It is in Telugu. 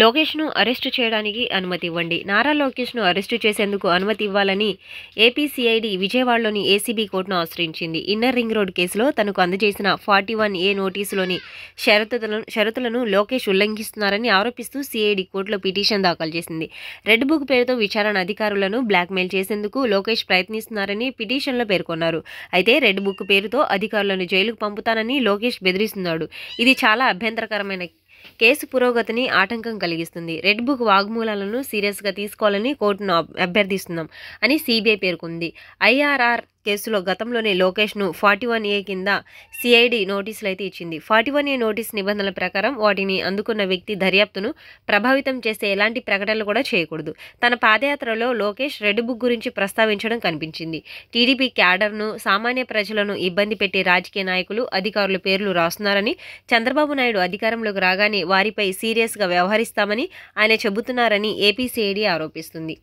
లోకేష్ను అరెస్టు చేయడానికి అనుమతి ఇవ్వండి నారా లోకేష్ను అరెస్టు చేసేందుకు అనుమతి ఇవ్వాలని ఏపీసీఐడి విజయవాడలోని ఏసీబీ కోర్టును ఆశ్రయించింది ఇన్నర్ రింగ్ రోడ్ కేసులో తనకు అందజేసిన ఫార్టీ వన్ ఏ నోటీసులోని షరతులను షరతులను లోకేష్ ఉల్లంఘిస్తున్నారని ఆరోపిస్తూ సిఐడి కోర్టులో పిటిషన్ దాఖలు చేసింది రెడ్ బుక్ పేరుతో విచారణ అధికారులను బ్లాక్మెయిల్ చేసేందుకు లోకేష్ ప్రయత్నిస్తున్నారని పిటిషన్లో పేర్కొన్నారు అయితే రెడ్ బుక్ పేరుతో అధికారులను జైలుకు పంపుతానని లోకేష్ బెదిరిస్తున్నాడు ఇది చాలా అభ్యంతరకరమైన కేసు పురోగతిని ఆటంకం కలిగిస్తుంది రెడ్ బుక్ వాగ్మూలాలను సీరియస్గా తీసుకోవాలని కోర్టును అభ్యర్థిస్తున్నాం అని సిబిఐ పేర్కొంది ఐఆర్ఆర్ కేసులో గతంలోనే లోకేష్ను ఫార్టీ వన్ ఏ కింద సిఐడి నోటీసులు అయితే ఇచ్చింది ఫార్టీ వన్ ఏ నోటీస్ నిబంధనల ప్రకారం వాటిని అందుకున్న వ్యక్తి దర్యాప్తును ప్రభావితం చేసే ఎలాంటి ప్రకటనలు కూడా చేయకూడదు తన పాదయాత్రలో లోకేష్ రెడ్ బుక్ గురించి ప్రస్తావించడం కనిపించింది టీడీపీ క్యాడర్ను సామాన్య ప్రజలను ఇబ్బంది పెట్టే రాజకీయ నాయకులు అధికారుల పేర్లు రాస్తున్నారని చంద్రబాబు నాయుడు అధికారంలోకి రాగానే వారిపై సీరియస్గా వ్యవహరిస్తామని ఆయన చెబుతున్నారని ఏపీ సిఐడి ఆరోపిస్తుంది